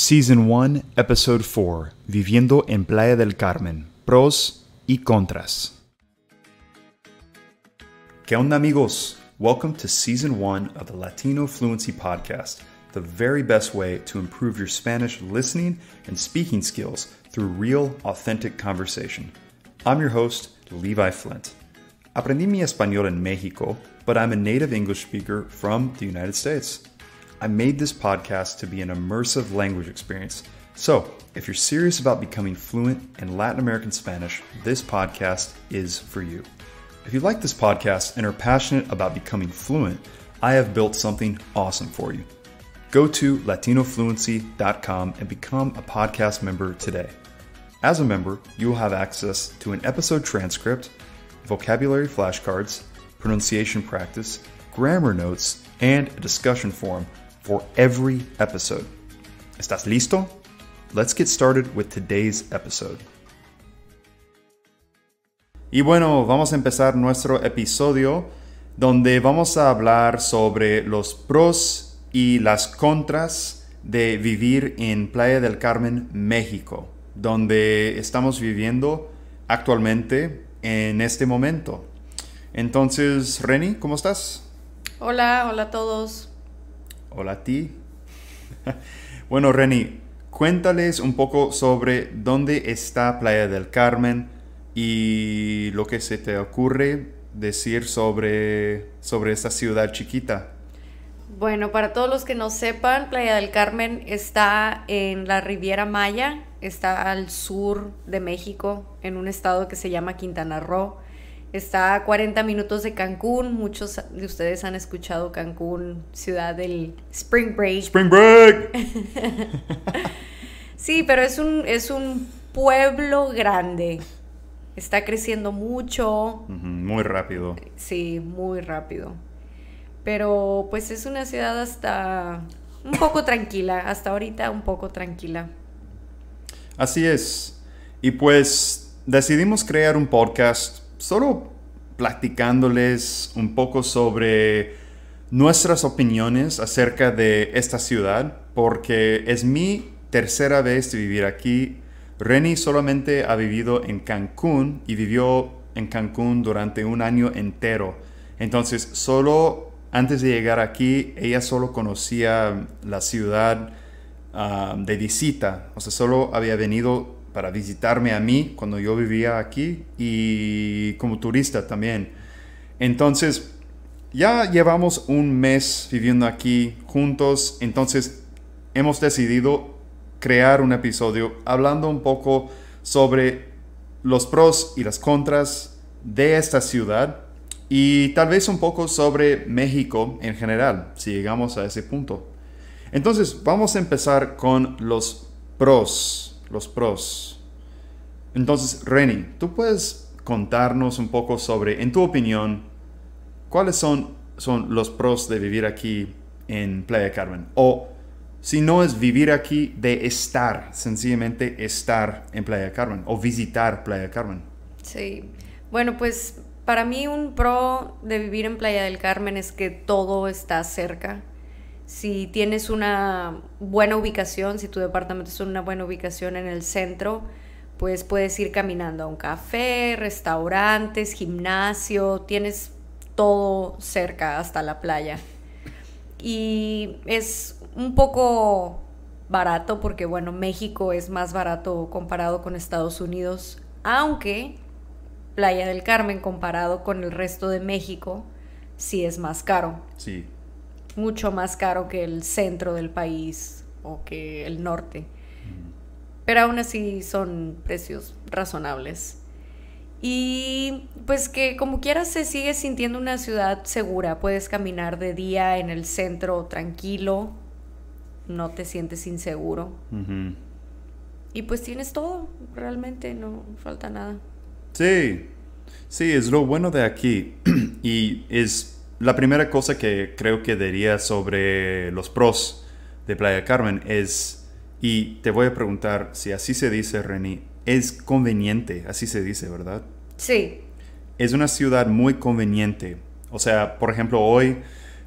Season 1, Episode 4, Viviendo en Playa del Carmen, pros y contras. ¿Qué onda, amigos? Welcome to Season 1 of the Latino Fluency Podcast, the very best way to improve your Spanish listening and speaking skills through real, authentic conversation. I'm your host, Levi Flint. Aprendí mi español en Mexico, but I'm a native English speaker from the United States. I made this podcast to be an immersive language experience. So, if you're serious about becoming fluent in Latin American Spanish, this podcast is for you. If you like this podcast and are passionate about becoming fluent, I have built something awesome for you. Go to latinofluency.com and become a podcast member today. As a member, you will have access to an episode transcript, vocabulary flashcards, pronunciation practice, grammar notes, and a discussion forum for every episode. ¿Estás listo? Let's get started with today's episode. Y bueno, vamos a empezar nuestro episodio donde vamos a hablar sobre los pros y las contras de vivir en Playa del Carmen, México, donde estamos viviendo actualmente en este momento. Entonces, Reni, ¿cómo estás? Hola, hola a todos. Hola a ti. bueno, Reni, cuéntales un poco sobre dónde está Playa del Carmen y lo que se te ocurre decir sobre, sobre esta ciudad chiquita. Bueno, para todos los que no sepan, Playa del Carmen está en la Riviera Maya, está al sur de México, en un estado que se llama Quintana Roo. Está a 40 minutos de Cancún. Muchos de ustedes han escuchado Cancún, ciudad del Spring Break. Spring Break. sí, pero es un, es un pueblo grande. Está creciendo mucho. Muy rápido. Sí, muy rápido. Pero pues es una ciudad hasta un poco tranquila. Hasta ahorita un poco tranquila. Así es. Y pues decidimos crear un podcast solo platicándoles un poco sobre nuestras opiniones acerca de esta ciudad, porque es mi tercera vez de vivir aquí. Reni solamente ha vivido en Cancún y vivió en Cancún durante un año entero. Entonces, solo antes de llegar aquí, ella solo conocía la ciudad ah, de visita, o sea, solo había venido para visitarme a mí cuando yo vivía aquí y como turista también. Entonces, ya llevamos un mes viviendo aquí juntos, entonces hemos decidido crear un episodio hablando un poco sobre los pros y las contras de esta ciudad y tal vez un poco sobre México en general, si llegamos a ese punto. Entonces, vamos a empezar con los pros los pros. Entonces, Reni, ¿tú puedes contarnos un poco sobre, en tu opinión, cuáles son, son los pros de vivir aquí en Playa Carmen? O si no es vivir aquí, de estar, sencillamente estar en Playa Carmen o visitar Playa Carmen. Sí, bueno, pues para mí un pro de vivir en Playa del Carmen es que todo está cerca si tienes una buena ubicación, si tu departamento es una buena ubicación en el centro, pues puedes ir caminando a un café, restaurantes, gimnasio, tienes todo cerca hasta la playa. Y es un poco barato porque, bueno, México es más barato comparado con Estados Unidos, aunque Playa del Carmen comparado con el resto de México sí es más caro. Sí, mucho más caro que el centro del país o que el norte. Pero aún así son precios razonables. Y pues que como quieras se sigue sintiendo una ciudad segura. Puedes caminar de día en el centro tranquilo, no te sientes inseguro. Y pues tienes todo, realmente no falta nada. Sí, sí, es lo bueno de aquí. y es la primera cosa que creo que diría sobre los pros de Playa Carmen es, y te voy a preguntar si así se dice, Reni, es conveniente, así se dice, ¿verdad? Sí. Es una ciudad muy conveniente. O sea, por ejemplo, hoy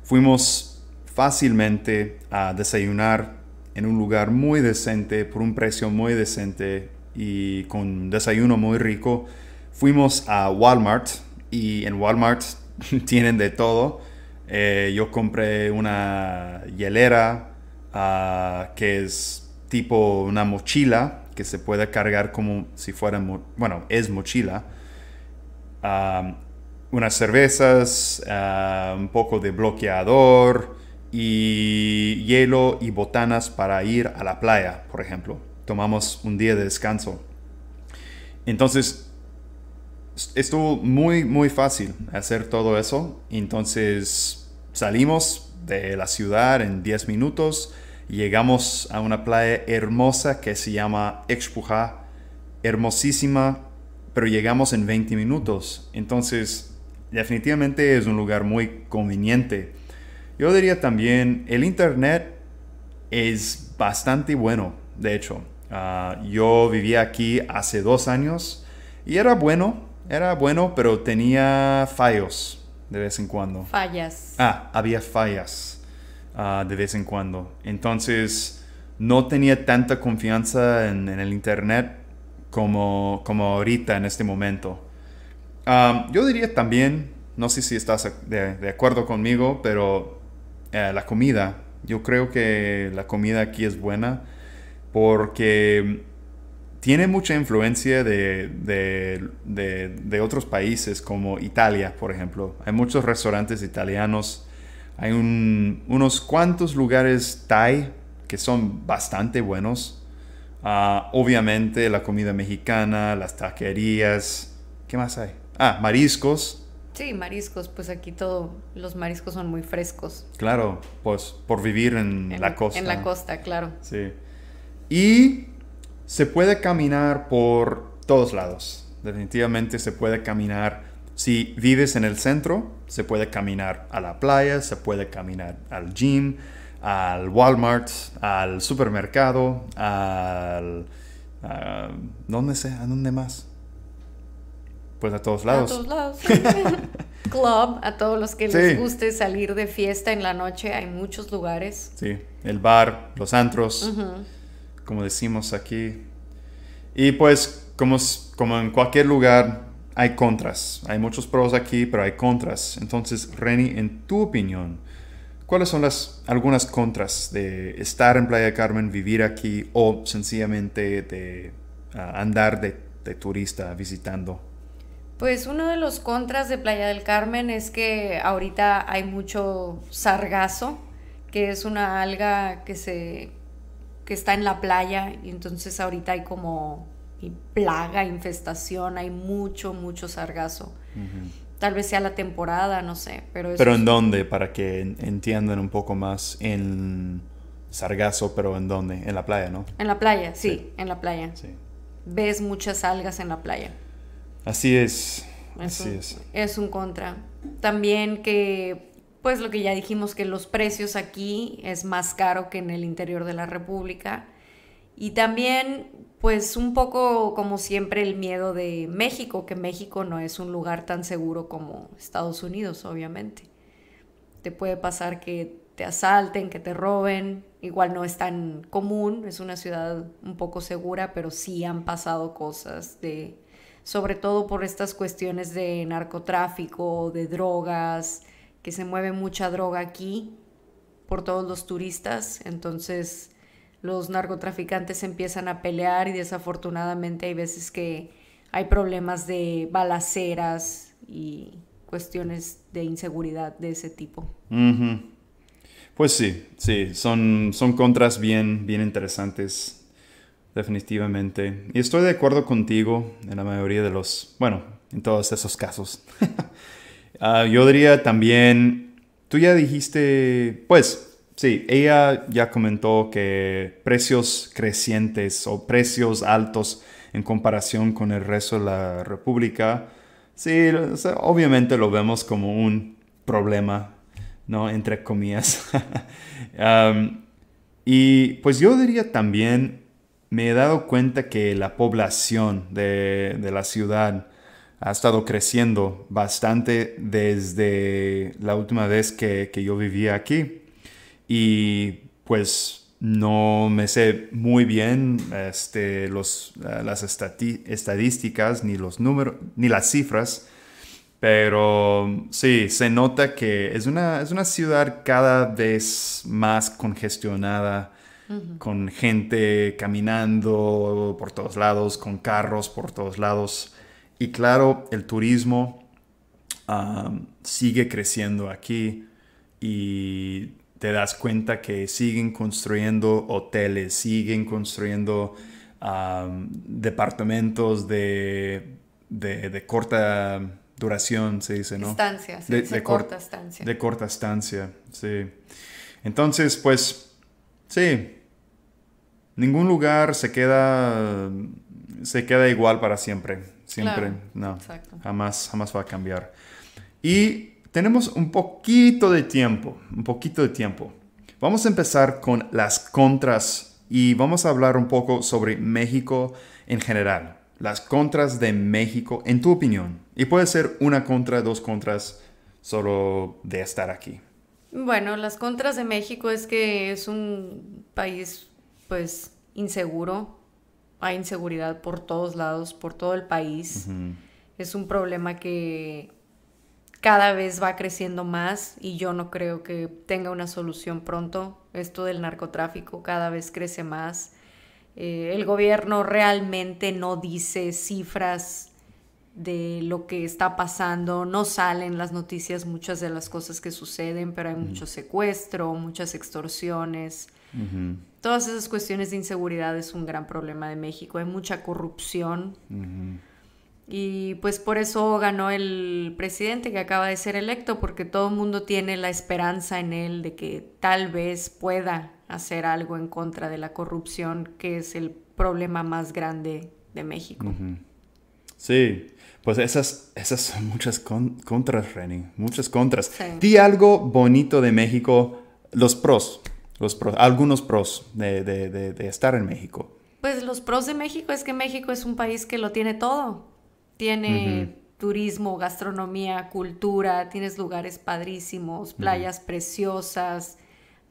fuimos fácilmente a desayunar en un lugar muy decente, por un precio muy decente y con desayuno muy rico. Fuimos a Walmart y en Walmart tienen de todo. Eh, yo compré una hielera ah, que es tipo una mochila que se puede cargar como si fuera, bueno, es mochila. unas cervezas, ah, un poco de bloqueador y hielo y botanas para ir a la playa, por ejemplo. Tomamos un día de descanso. Entonces estuvo muy, muy fácil hacer todo eso. Entonces salimos de la ciudad en 10 minutos, llegamos a una playa hermosa que se llama expuja hermosísima, pero llegamos en 20 minutos. Entonces, definitivamente es un lugar muy conveniente. Yo diría también, el Internet es bastante bueno, de hecho. Ah, yo vivía aquí hace dos años y era bueno, era bueno, pero tenía fallos de vez en cuando. Fallas. Ah, había fallas ah, de vez en cuando. Entonces, no tenía tanta confianza en, el Internet como, como ahorita en este momento. yo diría también, no sé si estás de, acuerdo conmigo, pero eh, la comida. Yo creo que la comida aquí es buena porque tiene mucha influencia de, otros países como Italia, por ejemplo. Hay muchos restaurantes italianos, hay unos cuantos lugares Thai que son bastante buenos. Ah, obviamente la comida mexicana, las taquerías, ¿qué más hay? Ah, mariscos. Sí, mariscos, pues aquí todo, los mariscos son muy frescos. Claro, pues por vivir en la costa. En la costa, claro. Sí. Y se puede caminar por todos lados. Definitivamente se puede caminar. Si vives en el centro, se puede caminar a la playa, se puede caminar al gym, al Walmart, al supermercado, al... Ah, ¿Dónde sea? ¿A dónde más? Pues a todos lados. A todos lados. Club, a todos los que les guste salir de fiesta en la noche, hay muchos lugares. Sí, el bar, los antros como decimos aquí. Y pues, como, como en cualquier lugar, hay contras. Hay muchos pros aquí, pero hay contras. Entonces, Reni, en tu opinión, ¿cuáles son las algunas contras de estar en Playa del Carmen, vivir aquí o sencillamente de ah, andar de, de turista visitando? Pues uno de los contras de Playa del Carmen es que ahorita hay mucho sargazo, que es una alga que se que está en la playa y entonces ahorita hay como plaga, infestación, hay mucho, mucho sargazo. Tal vez sea la temporada, no sé, pero... ¿Pero en dónde? Para que entiendan un poco más en sargazo, pero ¿en dónde? En la playa, ¿no? En la playa, sí, en la playa. Ves muchas algas en la playa. Así es. así es. Es un contra. También que pues lo que ya dijimos que los precios aquí es más caro que en el interior de la República. Y también, pues un poco como siempre el miedo de México, que México no es un lugar tan seguro como Estados Unidos, obviamente. Te puede pasar que te asalten, que te roben, igual no es tan común, es una ciudad un poco segura, pero sí han pasado cosas de sobre todo por estas cuestiones de narcotráfico, de drogas, que se mueve mucha droga aquí por todos los turistas, entonces los narcotraficantes empiezan a pelear y desafortunadamente hay veces que hay problemas de balaceras y cuestiones de inseguridad de ese tipo. Pues sí, sí, son, son contras bien, bien interesantes, definitivamente. Y estoy de acuerdo contigo en la mayoría de los, bueno, en todos esos casos. Ah, yo diría también, tú ya dijiste, pues sí, ella ya comentó que precios crecientes o precios altos en comparación con el resto de la República, sí, obviamente lo vemos como un problema, ¿no? Entre comillas. y pues yo diría también, me he dado cuenta que la población de la ciudad, ha estado creciendo bastante desde la última vez que, yo vivía aquí. Y pues no me sé muy bien este, los, eh, las estadísticas ni los números ni las cifras, pero sí, se nota que es una, es una ciudad cada vez más congestionada, con gente caminando por todos lados, con carros por todos lados. Y claro, el turismo sigue creciendo aquí y te das cuenta que siguen construyendo hoteles, siguen construyendo departamentos de, de, corta duración, se dice, ¿no? de, corta estancia. De corta estancia, sí. Entonces, pues, sí, ningún lugar se queda, se queda igual para siempre Siempre, no. Jamás, jamás va a cambiar. Y tenemos un poquito de tiempo, un poquito de tiempo. Vamos a empezar con las contras y vamos a hablar un poco sobre México en general. Las contras de México, en tu opinión. Y puede ser una contra, dos contras, solo de estar aquí. Bueno, las contras de México es que es un país, pues, inseguro, hay inseguridad por todos lados, por todo el país. Es un problema que cada vez va creciendo más y yo no creo que tenga una solución pronto. Esto del narcotráfico cada vez crece más. Eh, el gobierno realmente no dice cifras de lo que está pasando, no salen las noticias muchas de las cosas que suceden, pero hay mucho secuestro, muchas extorsiones. Todas esas cuestiones de inseguridad es un gran problema de México. Hay mucha corrupción. Y pues por eso ganó el presidente que acaba de ser electo, porque todo el mundo tiene la esperanza en él de que tal vez pueda hacer algo en contra de la corrupción, que es el problema más grande de México. Sí, pues esas, esas son muchas contras, muchas contras. Di algo bonito de México, los pros. Los pros, algunos pros de, estar en México. Pues los pros de México es que México es un país que lo tiene todo. Tiene turismo, gastronomía, cultura, tienes lugares padrísimos, playas preciosas,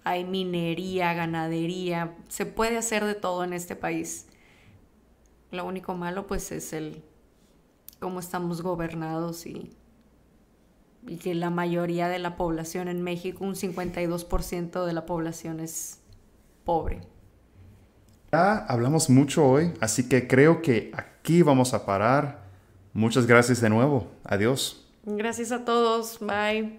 hay minería, ganadería, se puede hacer de todo en este país. Lo único malo pues es el cómo estamos gobernados y y que la mayoría de la población en México, un 52% de la población es pobre. Ya hablamos mucho hoy, así que creo que aquí vamos a parar. Muchas gracias de nuevo. Adiós. Gracias a todos. Bye.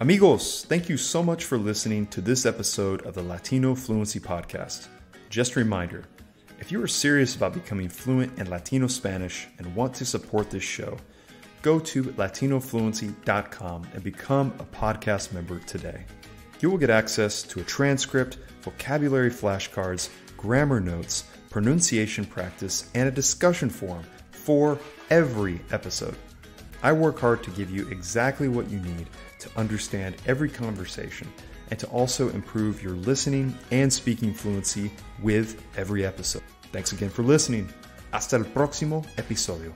Amigos, thank you so much for listening to this episode of the Latino Fluency Podcast. Just reminder, If you are serious about becoming fluent in Latino Spanish and want to support this show, go to latinofluency.com and become a podcast member today. You will get access to a transcript, vocabulary flashcards, grammar notes, pronunciation practice, and a discussion forum for every episode. I work hard to give you exactly what you need to understand every conversation and to also improve your listening and speaking fluency with every episode. Thanks again for listening. Hasta el próximo episodio.